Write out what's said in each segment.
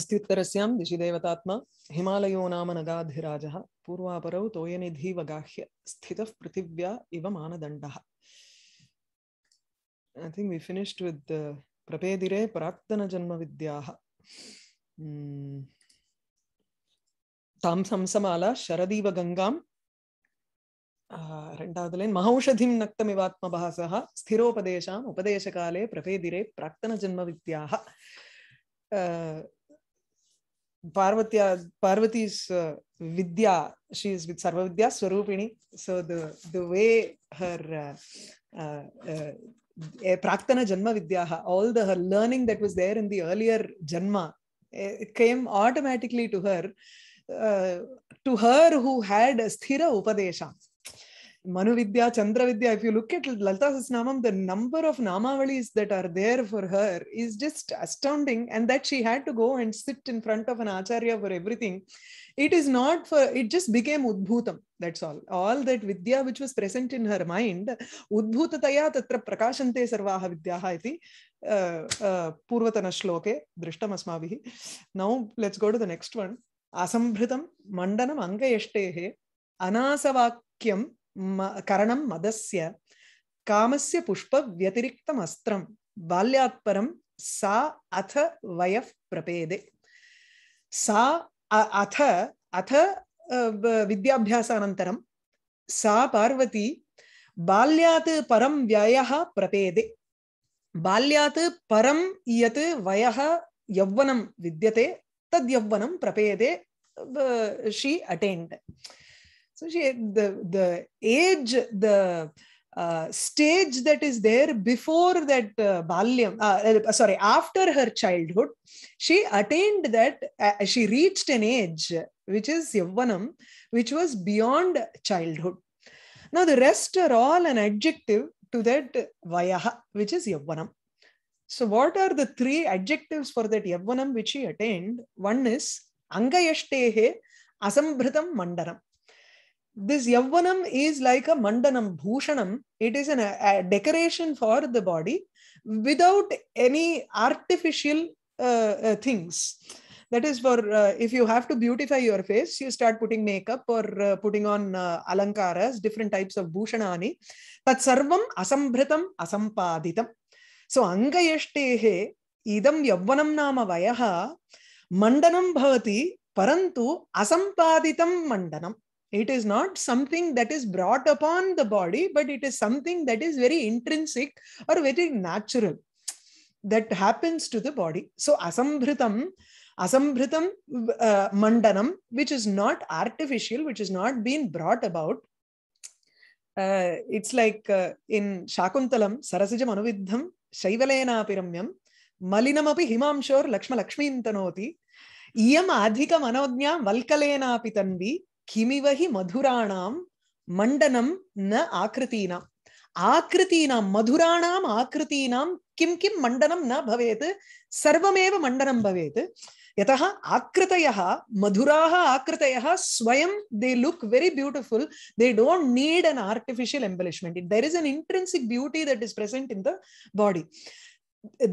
अस्त्युत्तरस्यां दिशिदेवतात्मा हिमालयो नाम नगाधिराजः पूर्वापरौ तोयनिधिवगाह्य स्थितः पृथिव्या इव मानदण्डः I think we finished with प्रपेदिरे प्राक्तनजन्मविद्याः तां संसमाल शरदीव गङ्गां ரெண்டாவது லைன் மகௌஷதிம் நக்தமிவாத்மபாசா ஸ்திரோபதேசாம் உபதேசகாலே பிரபேதிரே Parvati, Parvati's uh, Vidya, she is with Sarvavidya Swarupini. So the, the way her uh, uh, uh, Praktana Janma Vidya, all the her learning that was there in the earlier Janma, it came automatically to her, uh, to her who had a sthira upadesha. Manuvidya, vidya if you look at lalita Sasnamam, the number of Namavalis that are there for her is just astounding. And that she had to go and sit in front of an Acharya for everything. It is not for, it just became Udbhutam. That's all. All that Vidya which was present in her mind, Udbhutataya tatra prakashante sarvaha vidyaha iti purvatana पूर्वतनश्लोके दृष्टम् अस्माभिः now let's go to the next one असम्भृतं मण्डनम् अङ्गयष्टेः anasavakyam करणं मदस्य कामस्य पुष्पव्यतिरिक्तम् अस्त्रं सा अथ वयः प्रपेदे सा अथ अथ विद्याभ्यासानन्तरं सा पार्वती बाल्यात् परं व्ययः प्रपेदे बाल्यात् परं यत् वयः यौवनं विद्यते तद्यौवनं प्रपेदे she attend so she the the age the uh, stage that is there before that uh, balyam, uh, uh, sorry, after her childhood, she attained that, uh, she reached an age which is yavanam, which was beyond childhood. Now, the rest are all an adjective to that vayaha, which is yavanam. So, what are the three adjectives for that yavanam which she attained? One is angayashtehe asambhritam mandaram this yavvanam is like a mandanam, bhushanam. It is an, a decoration for the body without any artificial uh, uh, things. That is for uh, if you have to beautify your face, you start putting makeup or uh, putting on uh, alankaras, different types of bhushanani. Tat sarvam asambhritam asampaditam. So angayashtehe idam yavvanam nama vayaha mandanam bhavati parantu asampaditam mandanam. It is not something that is brought upon the body, but it is something that is very intrinsic or very natural that happens to the body. So asambhritam, asambhritam uh, mandanam, which is not artificial, which is not being brought about. Uh, it's like uh, in Shakuntalam, Sarasijam Anuvidham, शैवलेनापिरम्यं मलिनमपि हिमांशोर्लक्ष्मलक्ष्मीं तनोति इयम् अधिकमनोज्ञां वल्कलेनापि तन्वी किमिव हि मधुराणां मण्डनं न आकृतीना आकृतीनां मधुराणाम् आकृतीना किं किं मंडनम न भवेत् सर्वमेव मण्डनं भवेत् यतः आकृतयः मधुराः आकृतयः स्वयं they look very beautiful they don't need an artificial embellishment it there is an beauty that is present in the body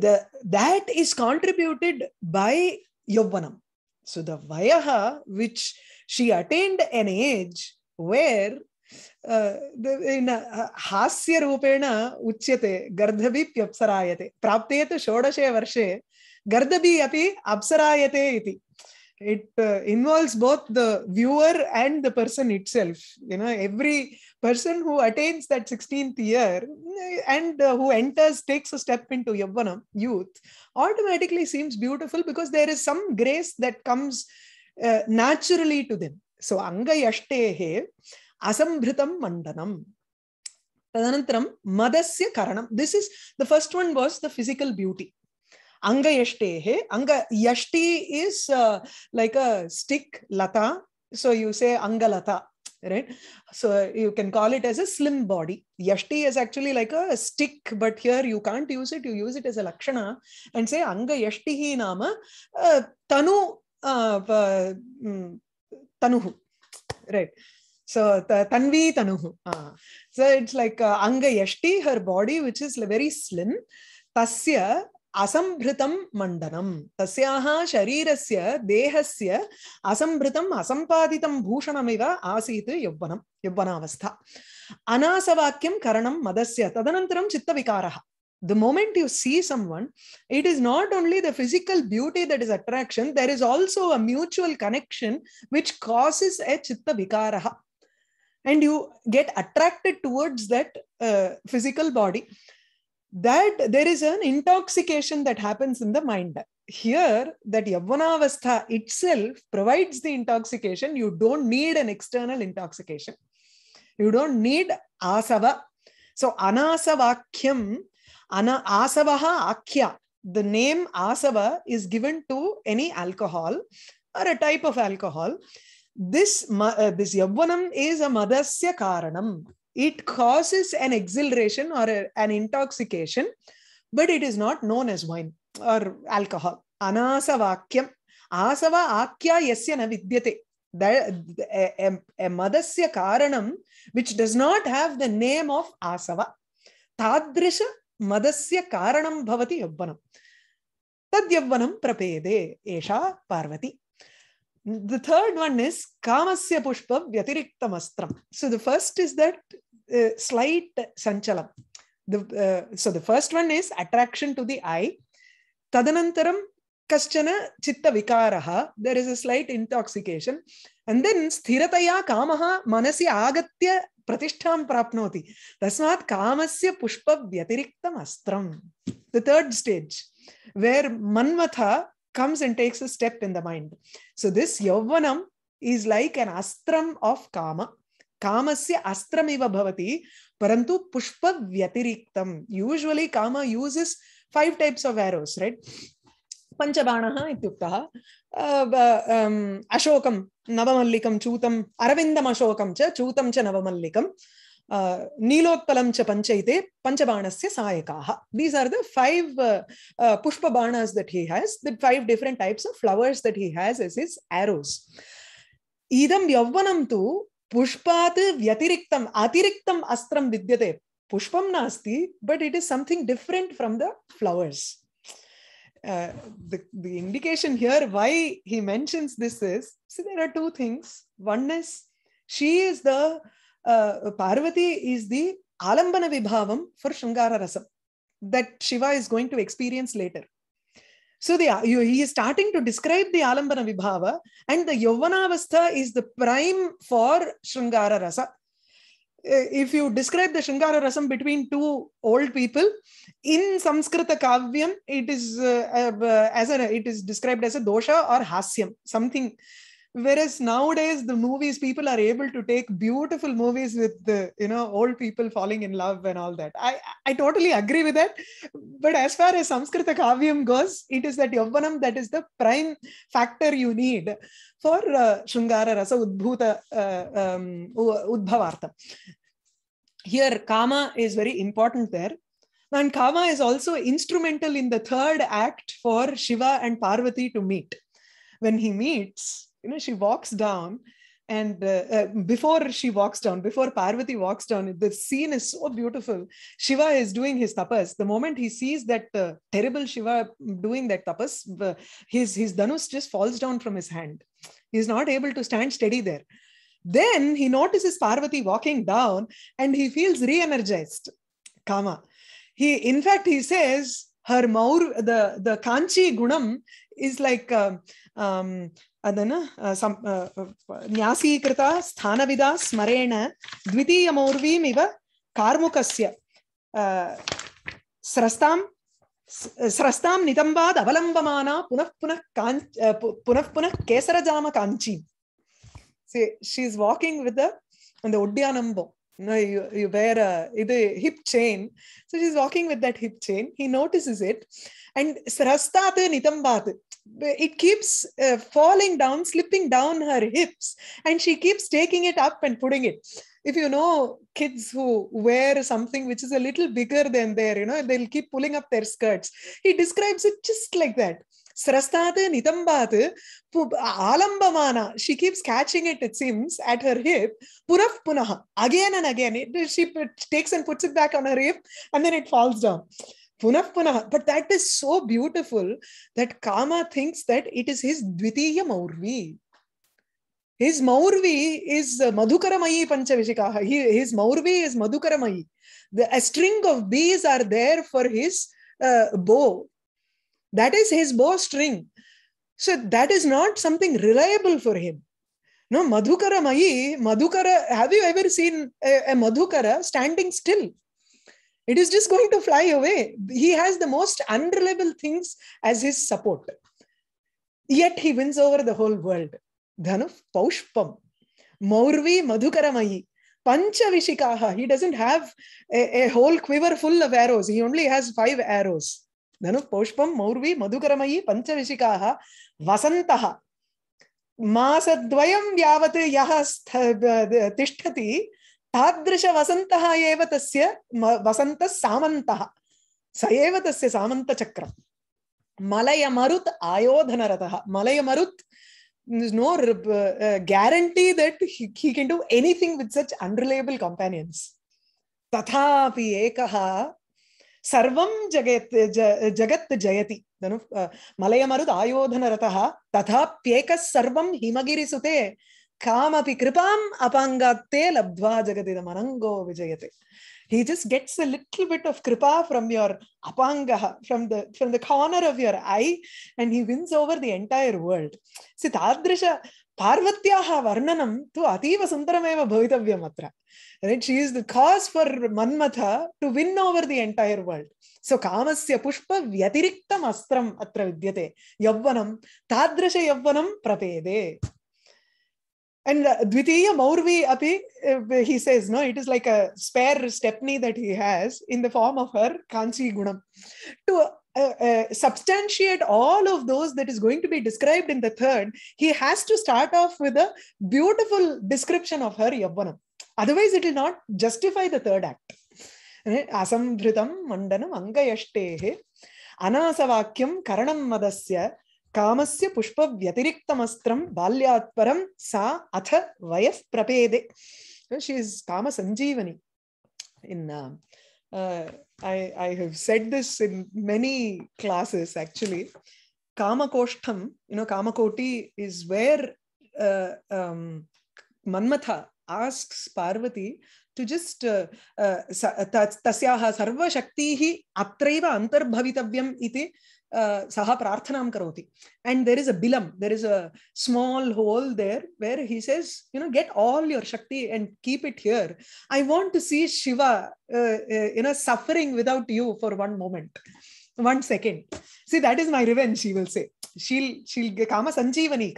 the, that is contributed by yovanam. So the vayaha, she attained an age where ಇನ್ನ ಹಾಸ್ಯ ರೂಪೇಣ ಉಚ್ಯತೆ ಗರ್ಧಬಿ ಪ್ಯಪ್ಸರಾಯತೆ ಪ್ರಾಪ್ತೇ ತು ಷೋಡಶೆ ವರ್ಷೆ ಗರ್ಧಬಿ ಅಪಿ ಅಪ್ಸರಾಯತೆ ಇತಿ it involves both the viewer and the person itself you know every person who attains that sixteenth year and who enters takes a step in to ಯವ್ವನ youth automatically seems beautiful because there is some grace that comes uh, naturally to them. So anga he asambhritam mandanam. Tadanantaram madasya karanam. This is the first one was the physical beauty. Anga he. Anga yashti is uh, like a stick lata. So you say angalata right so you can call it as a slim body yashti is actually like a stick but here you can't use it you use it as a lakshana and say anga yashtihi nama uh, tanu தனுகு right so tanvi tanuhu uh, so it's like uh, anga yashti her body which is very slim tasya असम्भृतं मण्डनं तस्याः शरीरस्य देहस्य असम्भृतम् असम्पादितं भूषणमिव आसीत् यौवनं यौवनावस्था अनासवाक्यं करणं मदस्य तदनन्तरं चित्तविकारः the moment you see someone it is not only the physical beauty that is attraction there is also a mutual connection which causes a chitta vikaraha and you get attracted towards that uh, physical body that there is an intoxication that happens in the mind here that yavanavastha itself provides the intoxication you don't need an external intoxication you don't need asava so anasavakyam Ana Asavaha Akhya. The name Asava is given to any alcohol or a type of alcohol. This, uh, this is a Madasya Karanam. It causes an exhilaration or a, an intoxication, but it is not known as wine or alcohol. Anasavakyam. Asava Akya Yasya Na Vidyate. That, a, a, a madasya karanam which does not have the name of asava tadrisha मदस्य कारणं भवति यौवनं तद्यौवनं प्रपेदे एषा Parvati the third one is kamasya pushpa vyatirektamastram so the first is that uh, slight sanchalam the uh, so the first one is attraction to the eye tadanantaram कश्चन चित्तविकारः there is a slight intoxication and then स्थिरतया मनसी आगत प्रतिष्ठा प्राप्त तस्मा काम कामस्य पुष्पव्यतिरिक्तम् अस्त्रम् the third stage where Manmatha comes and takes a step in the mind so this यौवनम इज लाइक एन अस्त्रम ऑफ काम काम से भवति परंतु पुष्पव्यतिरिक्तम् usually Kama use five types of arrows right पञ्चबाणः इत्युक्तः अशोकं नवमल्लिकं चूतम् अरविन्दम् च चूतं च नवमल्लिकं नीलोत्पलं च पञ्च इति पञ्चबाणस्य सायकाः दीस् आर् द फैव् पुष्पबाणास् that he has the five different types of flowers that he has is is arrows इदं यौवनं तु पुष्पात् व्यतिरिक्तम् अतिरिक्तम् अस्त्रं विद्यते पुष्पं नास्ति but it is something different from the flowers Uh, the, the indication here why he mentions this is see there are two things one is she is the uh, parvati is the alambana vibhavam for shringara rasam that shiva is going to experience later so the you, he is starting to describe the alambana vibhava and the yovanavastha is the prime for shringara rasa uh, if you describe the shringara rasam between two old people in Samskrita Kavyam, it is uh, as a it is described as a dosha or hasyam, something. Whereas nowadays the movies people are able to take beautiful movies with the you know old people falling in love and all that. I I totally agree with that. But as far as Samskrita Kavyam goes, it is that Yavanam that is the prime factor you need for uh, Shungara Rasa Udbhuta uh, um, Udbhavartha. Here, Kama is very important there and Kama is also instrumental in the third act for Shiva and Parvati to meet. When he meets, you know, she walks down and uh, uh, before she walks down before parvati walks down the scene is so beautiful shiva is doing his tapas the moment he sees that uh, terrible shiva doing that tapas uh, his his dhanus just falls down from his hand he is not able to stand steady there then he notices parvati walking down and he feels re-energized kama he in fact he says her maur the the kanchi gunam is like uh, um adana uh, some uh, uh nyasi krita sthanavida smarena dvitiya maurvim iva karmukasya uh, srastam uh, srastam nitambad avalambamana punah punah kanch uh, puna punah punah kesara jama kanchi see she's walking with the and the uddiyanambo no, you, you wear a, a hip chain. So she's walking with that hip chain. He notices it. And Srastat Nitambhat, it keeps uh, falling down, slipping down her hips. And she keeps taking it up and putting it. If you know kids who wear something which is a little bigger than their, you know, they'll keep pulling up their skirts. He describes it just like that srastate nitambat alambamana she keeps catching it it seems at her hip puraf punaha again and again it, she takes and puts it back on her hip and then it falls down punah punah. But that is so beautiful that Kama thinks that it is his dvitiya maurvi. His maurvi is madhukaramayi panchavishikaha. His maurvi is madhukaramayi. The, a string of bees are there for his uh, bow that is his bowstring. So that is not something reliable for him. No, Madhukara Mayi, Madhukara, have you ever seen a, a Madhukara standing still? It is just going to fly away. He has the most unreliable things as his support. Yet he wins over the whole world. Dhanuv Paushpam, Maurvi Madhukaramayi, Panchavishikaha. He doesn't have a, a whole quiver full of arrows. He only has five arrows. ननु पौष्पम मौर्वी मधुकरमयी पञ्चविशिकाः वसन्तः मासद्वयं यावत् यः तिष्ठति तादृशवसन्तः एव तस्य वसन्तः सामन्तः स एव तस्य सामन्तचक्रम् मलयमरुत् आयोधनरतः मलयमरुत् there's no uh, guarantee that he, he तथापि एकः सर्वं जगत् ज जगत् जयति धनु मलयमरुद् आयोधनरतः तथाप्येकः सर्वं हिमगिरिसुते कामपि कृपाम् अपाङ्गात्ते लब्ध्वा जगदिदमनङ्गो विजयते he just gets a little bit of kripa from your apanga from the from the corner of your eye and he wins over the entire world see tadrisha पार्वत्याः वर्णनं तु अतीव सुन्दरमेव भवितव्यम् अत्र right she is the cause for Manmatha to win over the entire world so कामस्य पुष्पव्यतिरिक्तम् अस्त्रम् अत्र विद्यते यौवनं तादृशयौवनं प्रपेदे And Dvitiya Maurvi api, he says, no, it is like a spare stepney that he has in the form of her Kanchi Gunam to Uh, uh, substantiate all of those that is going to be described in the third, he has to start off with a beautiful description of her Yavvanam. Otherwise, it will not justify the third act. Eh, Asambhritam mandanam angayashtehe anasavakyam karanam madasya कामस्य पुष्प व्यतिरिक्तमस्त्रम बाल्यात् परम सा अथ वयः प्रपेदे she is काम संजीवनी uh, I, I have said this in many classes actually. Kamakoshtam, you know, Kamakoti is where uh, um, Manmatha asks Parvati to just uh, uh, tasyaha sarva shaktihi antar antarbhavitavyam iti saha prarthanam karoti and there is a bilam there is a small hole there where he says you know get all your shakti and keep it here i want to see shiva uh, uh, you know suffering without you for one moment one second see that is my revenge she will say she'll she'll get kama sanjeevani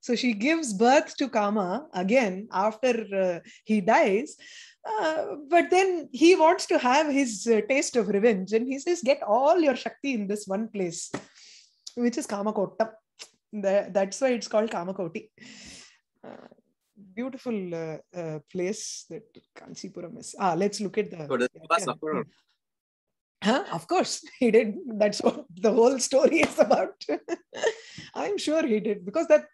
so she gives birth to kama again after uh, he dies uh, but then he wants to have his uh, taste of revenge and he says get all your shakti in this one place which is kamakottam that's why it's called kamakoti uh, beautiful uh, uh, place that a is ah let's look at the oh, Huh? Of course, he did. That's what the whole story is about. I'm sure he did because that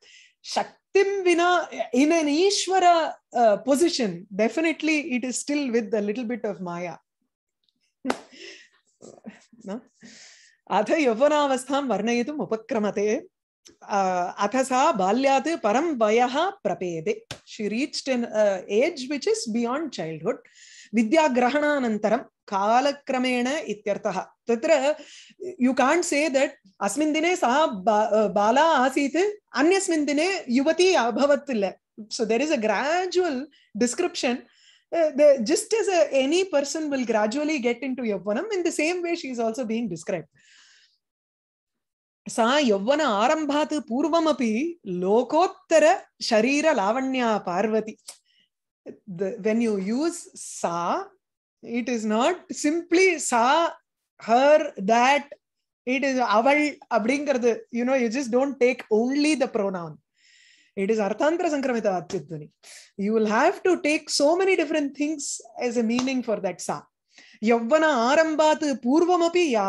Shakti Tim Vina in an Ishvara uh, position, definitely it is still with a little bit of Maya. अथ यौवनावस्थां वर्णयितुम् उपक्रमते अथ सा बाल्यात् परं वयः प्रपेदे she reached an age which is beyond childhood विद्याग्रहणानन्तरं कालक्रमेण इत्यर्थः तत्र यु काण्ट् से दट् अस्मिन् दिने सः बा बाला आसीत् अन्यस्मिन् दिने युवती अभवत् ल so there is a gradual description the just as a, any person will gradually get into yavvanam in the same way she is also being described सा यौवन आरम्भात् पूर्वमपि लोकोत्तर शरीर Lavanya Parvati the, when you use sa, it is not simply sa, her, that. It is aval abdingaradu. You know, you just don't take only the pronoun. It is arthantra sankramita vatyatuni. You will have to take so many different things as a meaning for that sa. ಯೌವನ ಆರಂಭಾತ್ ಪೂರ್ವಮಪಿ ಯಾ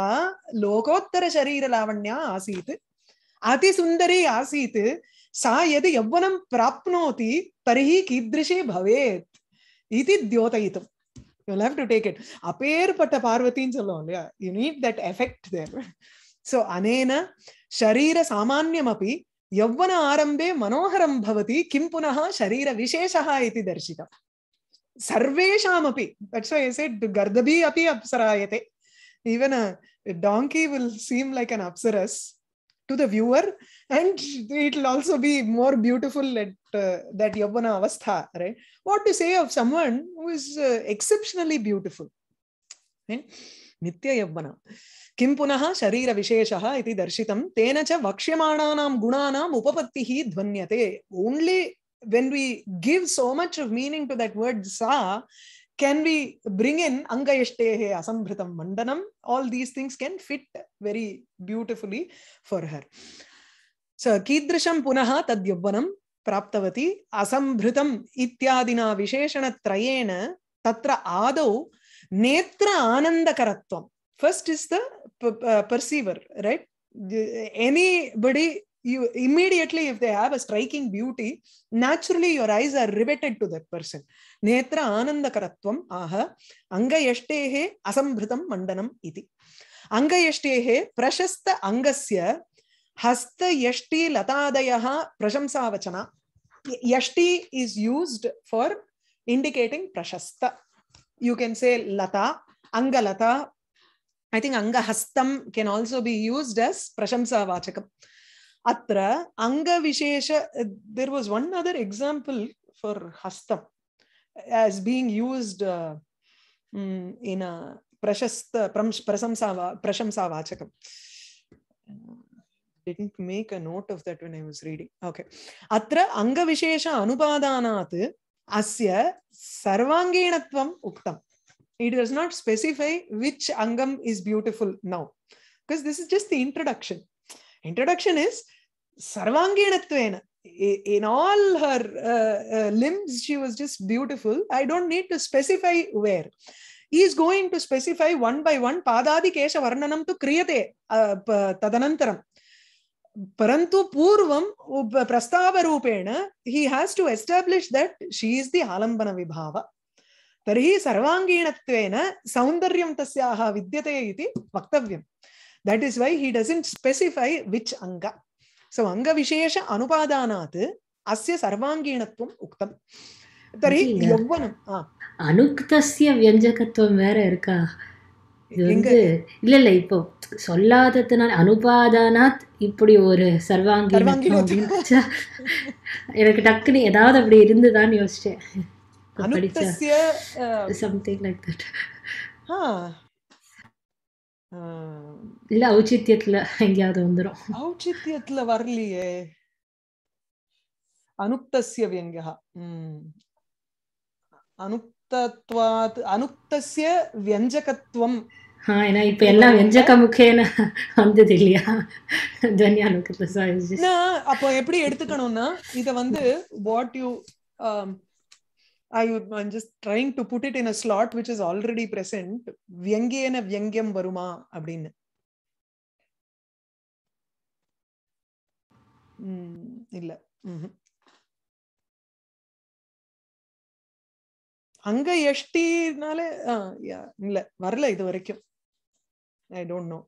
ಲೋಕೋತ್ತರ ಶರೀರ ಲಾವಣ್ಯ ಆಸೀತ್ ಅತಿ ಸುಂದರಿ ಆಸೀತ್ सा यदि यौवनं प्राप्नोति तर्हि कीदृशी भवेत् इति द्योतयितुम् you'll have to take it apair pata parvatin solluvom yeah you need that effect there so anena sharira samanyam api yauvana arambe manoharam bhavati kim punah sharira visheshah iti darshita sarvesham api that's why i said gardabi api apsarayate even a donkey will seem like an apsaras to the viewer and it'll also be more beautiful at uh, that yavana avastha right what to say of someone who is uh, exceptionally beautiful right? नित्य यौवन किं पुनः शरीर विशेषः इति दर्शितं तेन च वक्ष्यमाणानां गुणानाम् उपपत्तिः ध्वन्यते only when we give so much of meaning to that word sa can we bring in Angayashtehe Asambhritam Mandanam? All these things can fit very beautifully for her. So, Kidrisham Punaha Tadyabvanam Praptavati Asambhritam Ityadina Visheshana Trayena Tatra Ado Netra Anandakaratvam. First is the uh, perceiver, right? Anybody you immediately if they have a striking beauty naturally your eyes are riveted to that person netra anandakaratvam aha angayashtehe asambhritam mandanam iti angayashtehe prashasta angasya hasta yashti latadayaha prashamsavachana yashti is used for indicating prashasta you can say lata angalata i think angahastam can also be used as prashamsavachakam anga अत्र अङ्गविशेष there was one other example for हस्तम् as in a in प्रशस्त प्रशंसा प्रशंसावाचकम् didn't make a note of that when I was reading. Okay. Atra anga vishesha anupadanat asya sarvangenatvam uktam. It does not specify which angam is beautiful now. Because this is just the introduction. Introduction is Sarvangi sarvangeenatvena. In all her uh, uh, limbs, she was just beautiful. I don't need to specify where. He is going to specify one by one. Padadi kesha varnanam tu kriyate uh, tadanantaram. Parantu purvam prastava rupena, he has to establish that she is the alambana vibhava. Tarhi sarvangeenatvena saundaryam tasyaha vidyate iti vaktavyam. That is why he doesn't specify which anga. அங்க விசேஷ अनुपादानात् अस्य सर्वाङ्गीणत्वम् उक्तं தரி यौवनं அனுக்தசிய வியஞ்சகத்துவம் வேற இருக்கா இல்ல இல்ல இப்போ சொல்லாததுனால அனுபாதானாத் இப்படி ஒரு சர்வாங்கி எனக்கு டக்குனு ஏதாவது அப்படி இருந்துதான் யோசிச்சேன் சம்திங் லைக் தட் இல்ல ஔச்சித்யத்துல எங்கேயாவது வந்துடும் ஔச்சித்யத்துல வரலையே அனுக்தசிய வியங்கா அனுக்தத்வாத் அனுக்தசிய வியஞ்சகத்துவம் ஏன்னா இப்ப எல்லாம் வெஞ்சக முக்கேன வந்தது இல்லையா அப்போ எப்படி எடுத்துக்கணும்னா இத வந்து what you I I'm just trying to put it in a slot which is already present வியங்கியன வியங்கியம் வருமா அப்படின்னு hmm, இல்ல mm-hmm. அங்க எஷ்டினால இல்ல வரல இது வரைக்கும் ஐ டோன்ட் நோ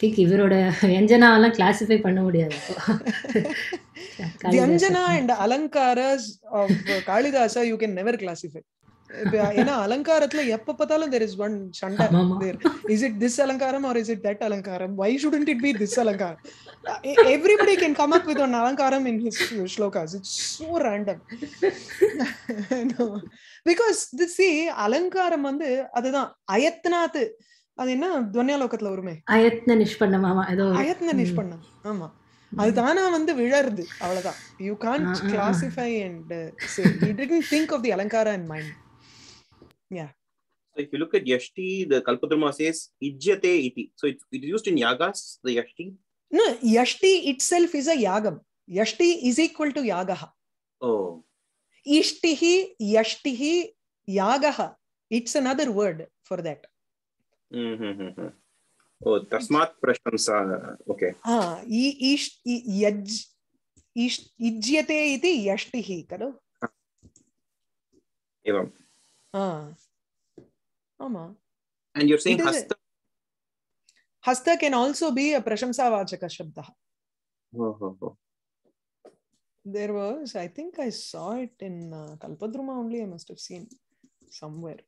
திங்க் இவரோட எல்லாம் கிளாசிஃபை பண்ண முடியாது வியஞ்சனா அண்ட் அலங்காரஸ் of Kalidasa you can never classify ஏன்னா அலங்காரத்துல எப்ப பார்த்தாலும் தேர் இஸ் ஒன் சண்டை இஸ் இட் திஸ் அலங்காரம் ஆர் இஸ் இட் தட் அலங்காரம் why shouldn't it be this அலங்காரம் everybody can come up with one அலங்காரம் இன் ஹிஸ் ஸ்லோகாஸ் it's so random because the சி அலங்காரம் வந்து அதுதான் அயத்னாத்து அது என்ன துவன்யாலோகத்துல வருமே அயத்ன நிஷ்பண்ணம் ஆமா ஏதோ அயத்ன நிஷ்பண்ணம் ஆமா அது தானா வந்து விழருது அவ்வளவுதான் you can't classify and say you didn't think of the அலங்காரா in mind yeah So if you look at Yashti, the Kalpatrama says Ijyate iti. So it's, it's used in yagas, the Yashti. No, Yashti itself is a yagam. Yashti is equal to yagaha. Oh. Ishtihi, Yashtihi, yagaha. It's another word for that. तस्मात् प्रशंसा okay इज्यते इति यष्टिः खलु एवम् आमाम् and you're saying hasta hasta there was i think i saw it in uh, kalpadruma only i must have seen somewhere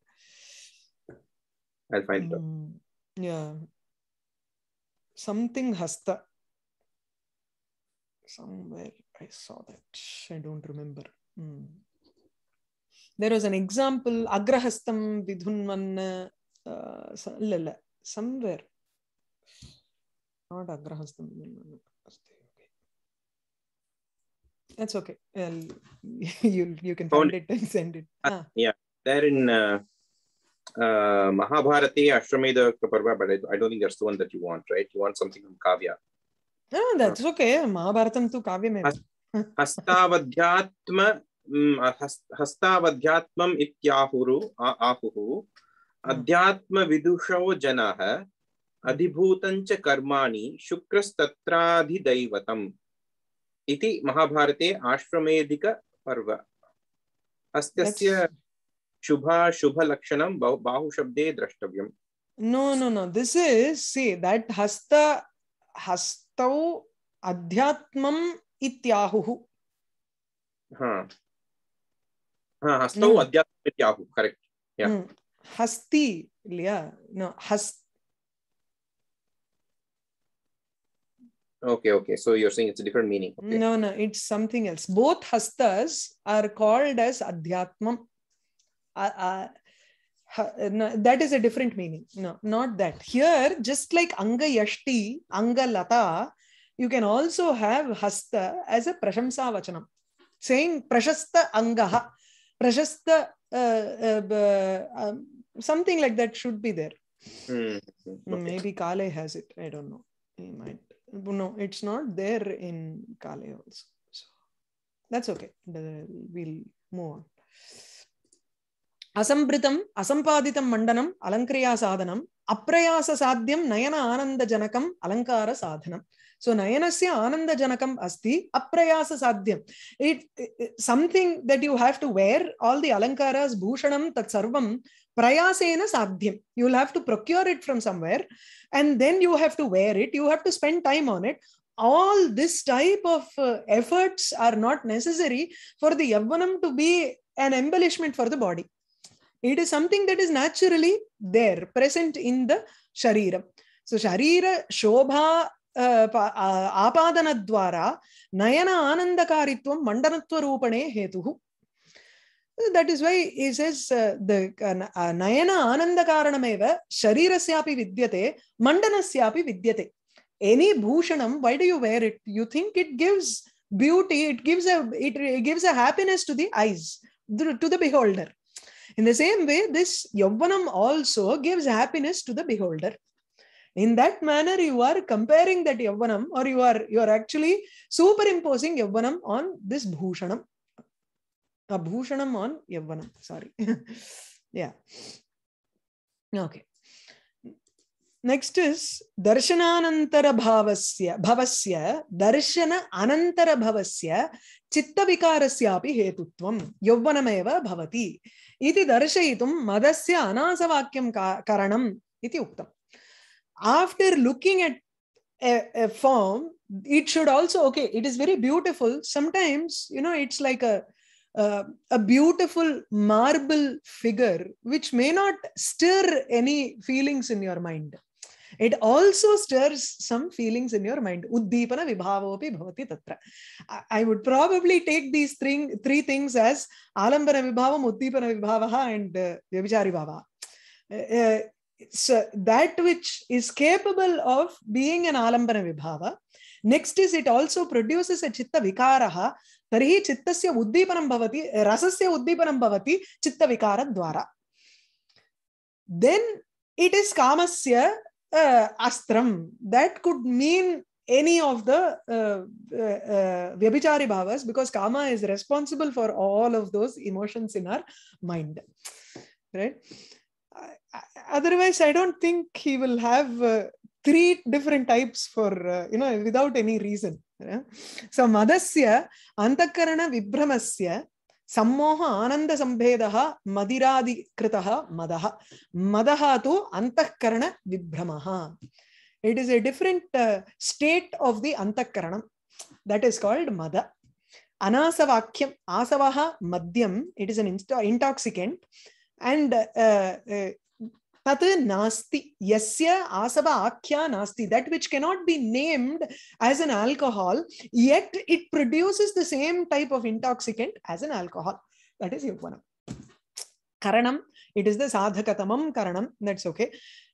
I'll find mm, out. Hmm. Yeah. Something Hasta. Somewhere I saw that. I don't remember. Mm. There was an example, Agrahastam Vidhunman. ಇಲ್ಲ uh, somewhere not agrahastam ಅಗ್ರಹಸ್ತ That's okay. you you can find Only. it and send it. Uh, ah. Yeah, there in uh, Mahabharati, Ashwamedha Kaparva, but I, I, don't think that's the one that you want, right? You want something from Kavya. No, oh, that's okay. Mahabharatam to Kavya mein. Hastavadhyatma ityahuru ahuhu Adhyatma हस्तावध्यात्मम् janaha Adibhutancha karmani जनाः अधिभूतञ्च कर्माणि शुक्रस्तत्राधिदैवतम् इति महाभारते आश्वमेधिकपर्व हस्तस्य shubha lakshanam bahu shabde drashtavyam no no no this is see that hasta hastau अध्यात्मम इत्याहुः हाँ हाँ हस्तौ अध्यात्म इत्याहुः correct या हस्ती लिया नो हस्त Okay, okay. So you're saying it's a different meaning. Okay. No, no, it's something else. Both hastas are called as adhyatmam. Uh, uh, uh, no, that is a different meaning. No, not that. Here, just like Anga Yashti, Anga Lata, you can also have Hasta as a Prashamsa Vachanam, saying Prashasta Angaha, Prashasta uh, um, something like that should be there. Mm, okay. Maybe Kale has it. I don't know. He might. No, it's not there in Kale also. So that's okay. We'll move on. అసంభృతం అసంపాదితం మండనం అలంక్రియా సాధనం అప్రయాస సాధ్యం నయన ఆనందజనకం అలంకార సాధనం so నయనస్య ఆనందజనకం అస్తి అప్రయాస సాధ్యం it something that you have to wear all the అలంకారాస్ భూషణం తత్సర్వం ప్రయాసేన సాధ్యం you will have to procure it from somewhere and then you have to wear it you have to spend time on it all this type of uh, efforts are not necessary for the yavanam to be an embellishment for the body it is something that is naturally there, present in the Sharira. So Sharira Shobha ಆಪಾದನದ್ವಾರಾ ನಯನ ಆನಂದಕಾರಿತ್ವ ಮಂಡನತ್ವ ರೂಪಣೆ ಹೇತು that is why is as the ನಯನ ಆನಂದ ಕಾರಣಮೇವ ಶರೀರಸ್ಯಾಪಿ ವಿದ್ಯತೆ vidyate. ವಿದ್ಯತೆ ಎನಿ ಭೂಷಣಂ why do you wear You you it it gives It gives gives it gives a happiness to the eyes to the beholder. In the same way, this yavanam also gives happiness to the beholder. In that manner, you are comparing that yavanam or you are, you are actually superimposing yavanam on this Bhushanam. A Bhushanam on yavanam sorry. yeah. Okay. Next is ದರ್ಶನಾನಂತರ ಭಾವಸ್ಯ ಭವಸ್ಯ ದರ್ಶನ ಅನಂತರ ಭವಸ್ಯ ಚಿತ್ತ ವಿಕಾರಸ್ಯಾಪಿ ಹೇತುತ್ವಂ ಯೌವನಮೇವ ಭವತಿ इति दर्शयितुं मदस्य अनासवाक्यं करणम् इति उक्तम् after looking at a, form it should also okay it is very beautiful sometimes you know it's like a a beautiful marble figure which may not stir any feelings in your mind it also stirs some feelings in your mind. Uddipana vibhavopi bhavati tatra. I would probably take these three, three things as alambana vibhavam, uddipana vibhavaha and uh, vyabhichari bhava. Uh, uh, so that which is capable of being an alambana vibhava. Next is it also produces a chitta vikaraha. Tarhi chittasya uddipanam bhavati, rasasya uddipanam bhavati, chitta vikara dwara. Then it is kamasya uh, astram. That could mean any of the uh, uh, uh vyabhichari bhavas because karma is responsible for all of those emotions in our mind. Right? Otherwise, I don't think he will have uh, three different types for, uh, you know, without any reason. So, madasya, antakarana vibhramasya, सम्मोह आनन्दसम्भेदः मदिरादिकृतः मदः मदः तु अन्तःकरणविभ्रमः it is a different state of the अन्तःकरणं that is called मद अनासवाक्यम् आसवः मद्यम् it is an insta intoxicant and uh, uh, that which cannot be named as an alcohol yet it produces the same type of intoxicant as an alcohol that is yavanam karanam it is the sadhakatamam karanam that's okay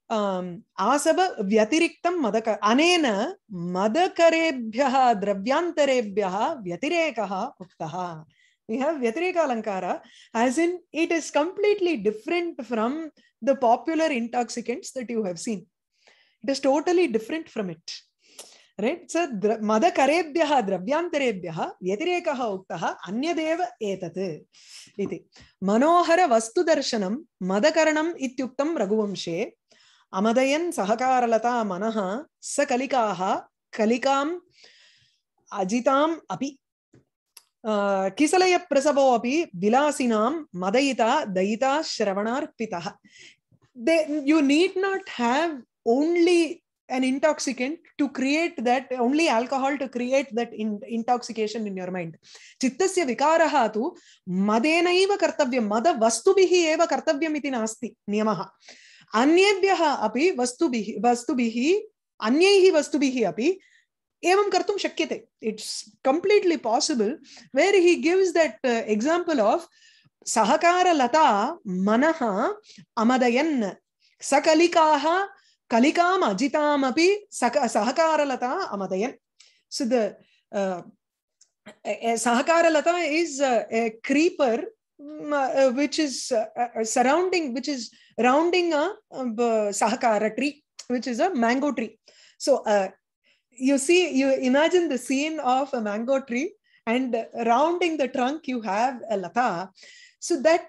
um, asava vyatiriktam madaka anena madakarebhyaha dravyantarebhyaha vyatirekaha uktaha we have Vyatireka Alankara, as in it is completely different from the popular intoxicants that you have seen. It is totally different from it. Right? So, Madakarebhyaha Dravyantarebhyaha Vyatirekaha Uktaha Anyadeva Etat. Iti. Manohara Vastu Darshanam Madakaranam Ityuktam Raguvamshe Amadayan Sahakaralata Manaha Sakalikaa Kalikam Ajitam Api अभी विलासिनां मदयिता दयिता श्रवणार्पिता they you need not have only an intoxicant to create that only alcohol to create that in, intoxication in your mind चित्तस्य विकारः तु मदेनैव कर्तव्यं मद वस्तुभिः एव कर्तव्यम् इति नास्ति नियमः अन्येभ्यः अपि वस्तुभिः वस्तुभिः अन्यैः वस्तुभिः अपि एवं कर्तुं शक्यते it's completely possible where he gives that of सहकार सहकारलता मनः अमदयन् सकलिकाः कलिकाम् अजितामपि सक सहकारलता अमदयन् सो द uh, सहकारलता is creeper mm, Uh, which is uh, uh, surrounding, which is rounding a sahakara tree, which is a mango tree. Uh, you see, you imagine the scene of a mango tree and rounding the trunk, you have a lata. So that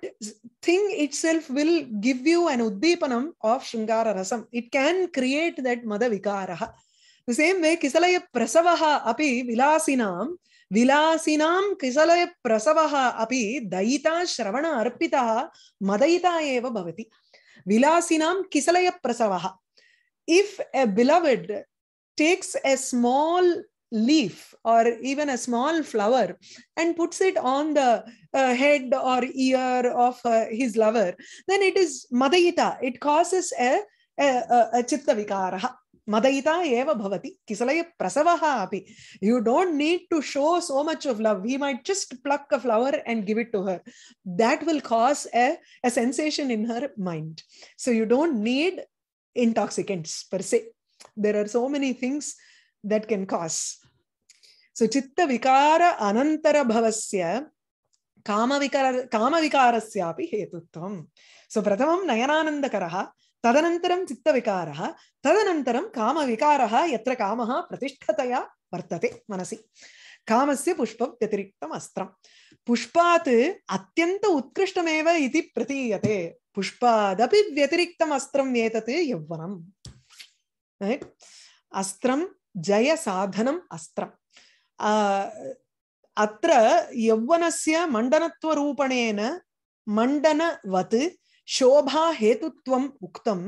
thing itself will give you an uddipanam of Shringara Rasam. It can create that Madavikaraha. The same way, Kisalaya Prasavaha api Vilasinam, Vilasinam Kisalaya Prasavaha api Daita Shravana Arpitaha Madaita Eva Bhavati. Vilasinam Kisalaya Prasavaha. If a beloved takes a small leaf or even a small flower and puts it on the uh, head or ear of uh, his lover, then it is madayita. It causes a, a, a, a chitta vikaraha. Madayita eva bhavati. Kisalaya prasavaha api. You don't need to show so much of love. He might just pluck a flower and give it to her. That will cause a, a sensation in her mind. So you don't need intoxicants per se there are so many things that can cause. So chitta vikara anantara bhavasya kama vikara kama vikarasya So prathamam nayanandakaraha tadanantaram chitta vikara, tadanantaram kama vikaraha yatra kama kamaha pratishthataya vartate manasi. Kamasya pushpam yatiriktam astram. Pushpat atyanta utkrishtameva iti pratiyate. Pushpadapi vyatiriktam astram yetate yavvanam. right? जय साधनम अस्त्रम अत्र यौवनस्य मण्डनत्वरूपणेन मण्डनवत् शोभा हेतुत्वम् उक्तं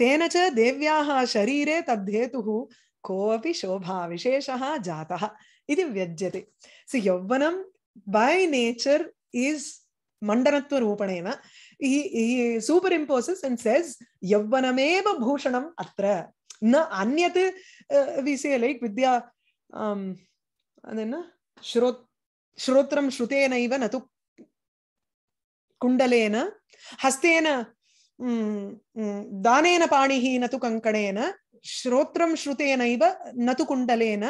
तेन च देव्याः शरीरे तद्धेतुः कोऽपि शोभा विशेषः जातः इति व्यज्यते सि यौवनं बै नेचर् इस् मण्डनत्वरूपणेन सूपर् इम्पोसस् एण्ड् सेस् यौवनमेव भूषणम् अत्र न anyat uh, we say like vidya um, and then uh, shrot श्रोत्रम न तु कुण्डलेन हस्तेन दानेन पाणिः न तु कङ्कणेन श्रोत्रं श्रुतेनैव न तु कुण्डलेन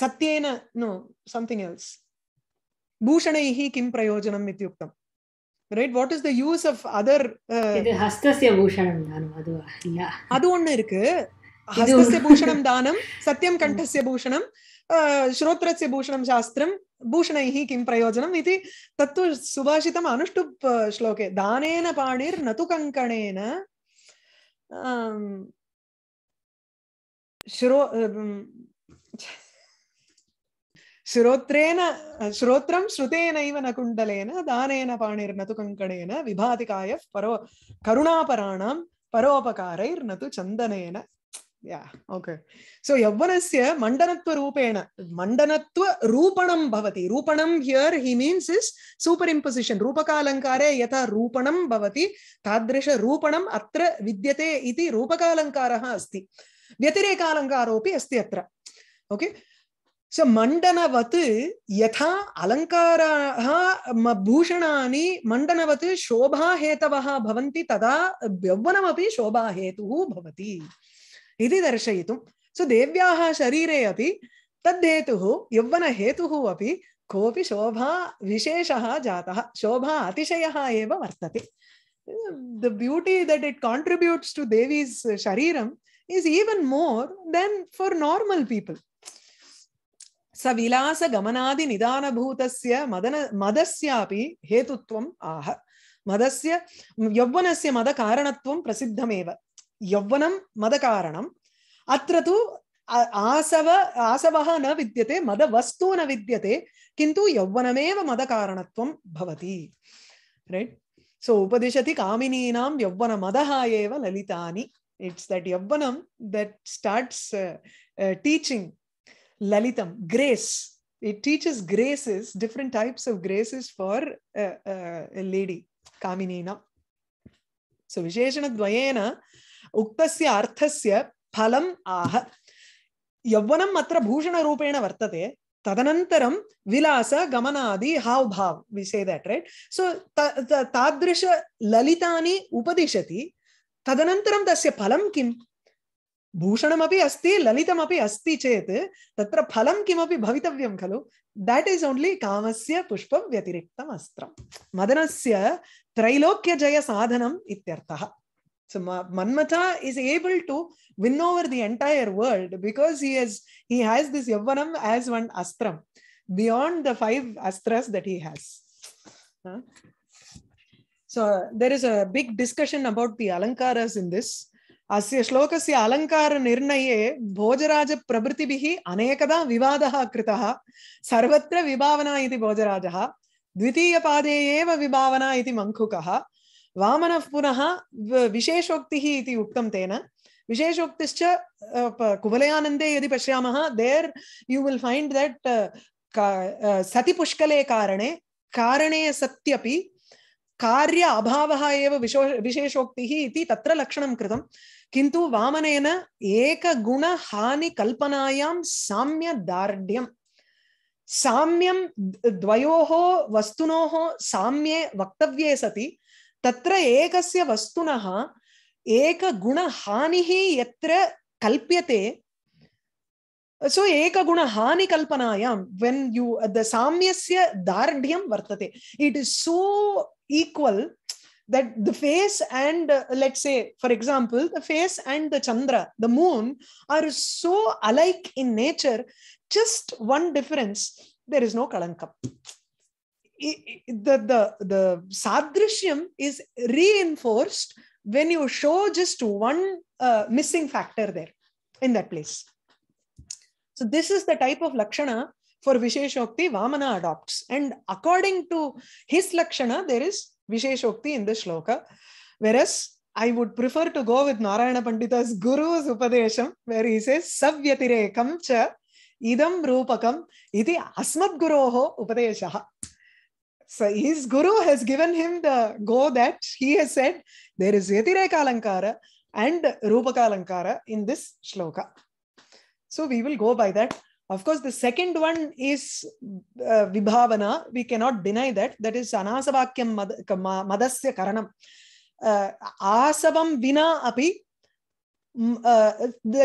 सत्येन नो सम्थिङ्ग् एल्स् भूषणैः किं प्रयोजनम् इत्युक्तम् right what is the use of other இது ஹஸ்தஸ்ய பூஷணம் தானம் அதுவா இல்ல அது ஒண்ணு இருக்கு ஹஸ்தஸ்ய பூஷணம் தானம் சத்யம் கண்டஸ்ய பூஷணம் श्रोत्रस्य भूषणं शास्त्रं भूषणैः किं प्रयोजनम् इति तत्तु सुभाषितम् अनुष्टुप् श्लोके दानेन पाणिर्न तु कङ्कणेन श्रो श्रोत्रेण श्रोत्र श्रुतेन न कुण्डलेन दानेन तो कंकणेन विभाति काय परो करुणापराणां परोपकार चंदन या ओके सो यौवनस्य मण्डनत्वरूपेण मण्डनत्वरूपणं भवति रूपणं here he means is superimposition रूपकालङ्कारे यथा रूपणं भवति तादृशरूपणम् अत्र विद्यते इति रूपकालङ्कारः अस्ति व्यतिरेकालङ्कारोपि अस्ति अत्र ओके okay? स मण्डनवत् यथा अलङ्काराः भूषणानि मण्डनवत् शोभाहेतवः भवन्ति तदा यौवनमपि शोभाहेतुः भवति इति दर्शयितुं सो देव्याः शरीरे अपि तद्धेतुः यौवनहेतुः अपि कोऽपि शोभा विशेषः जातः शोभा अतिशयः एव वर्तते the beauty that it contributes to देवीस् शरीरम् is even more than for normal people स विलासगमनादिनिदानभूतस्य मदन मदस्यापि हेतुत्वम् आह मदस्य यौवनस्य मदकारणत्वं प्रसिद्धमेव यौवनं मदकारणम् अत्र तु आसव आसवः न विद्यते मदवस्तु न विद्यते किन्तु यौवनमेव मदकारणत्वं भवति रैट् सो उपदिशति कामिनीनां यौवनमदः एव ललितानि इट्स् दट् यौवनं that starts teaching lalitam grace it teaches graces different types of graces for a, uh, a, uh, a lady kaminina so visheshana dvayena uktasya arthasya phalam ah yavanam matra bhushana rupena vartate tadanantaram vilasa gamanadi hav bhav we say that right so tadrisha lalitani upadishati tadanantaram tasya phalam kim भूषणमपि अस्ति ललितमपि अस्ति चेत् तत्र फलं किमपि भवितव्यं खलु देट् इस् ओन्ली कामस्य पुष्पं व्यतिरिक्तम् अस्त्रं मदनस्य त्रैलोक्यजयसाधनम् इत्यर्थः So Manmata is able to win over the entire world because he has he has this Yavanam as one astram beyond the five astras that he has. Huh? So there is a big discussion about the alankaras in this. अस्य श्लोकस्य अलङ्कारनिर्णये भोजराजप्रभृतिभिः अनेकदा विवादः कृतः सर्वत्र विभावना इति भोजराजः द्वितीयपादे एव विभावना इति मङ्खुकः वामनः पुनः विशेषोक्तिः इति उक्तं तेन विशेषोक्तिश्च कुवलयानन्दे यदि पश्यामः there you will find that सति पुष्कले कारणे कारणे सत्यपि कार्य अभावः एव विशो विशेषोक्तिः इति तत्र लक्षणं कृतं किन्तु वामनेन एकगुणहानिकल्पनायां साम्यदार्ढ्यम् साम्यं द्वयोः वस्तुनोः साम्ये वक्तव्ये सति तत्र एकस्य वस्तुनः एकगुणहानिः यत्र कल्प्यते सो एकगुणहानिकल्पनायां वेन् यु द साम्यस्य दार्ढ्यं वर्तते it is so equal that the face and uh, let's say for example the face and the chandra the moon are so alike in nature just one difference there is no kalankam the the the sadrishyam is reinforced when you show just one uh, missing factor there in that place so this is the type of lakshana for Visheshokti Vamana adopts. And according to his Lakshana, there is Visheshokti in the shloka. Whereas I would prefer to go with Narayana Pandita's Guru's Upadesham, where he says, Savyatirekam cha idam rupakam iti asmat Guruho upadeshaha. So his guru has given him the go that he has said, there is Yatireka Alankara and Rupakalankara in this shloka. So we will go by that of course the second one is uh, vibhavana we cannot deny that that is anasavakyam madasya karanam uh, asavam vina api uh,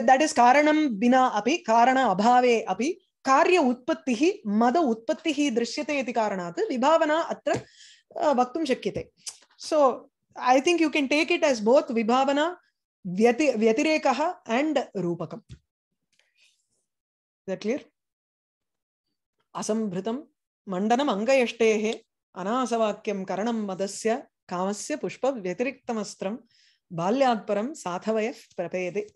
that is karanam bina api karana abhave api karya utpatti hi mada utpatti hi drishyate iti karanat vibhavana uh, vaktum shakyate so i think you can take it as both vibhavana vyati vyatirekaha and rupakam is that clear? Asam Asambhritam mandanam angayashtehe anasavakyam karanam madasya kamasya pushpa vyatiriktamastram balyadparam sathavayas prapede.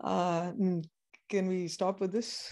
Uh, hmm, can we stop with this?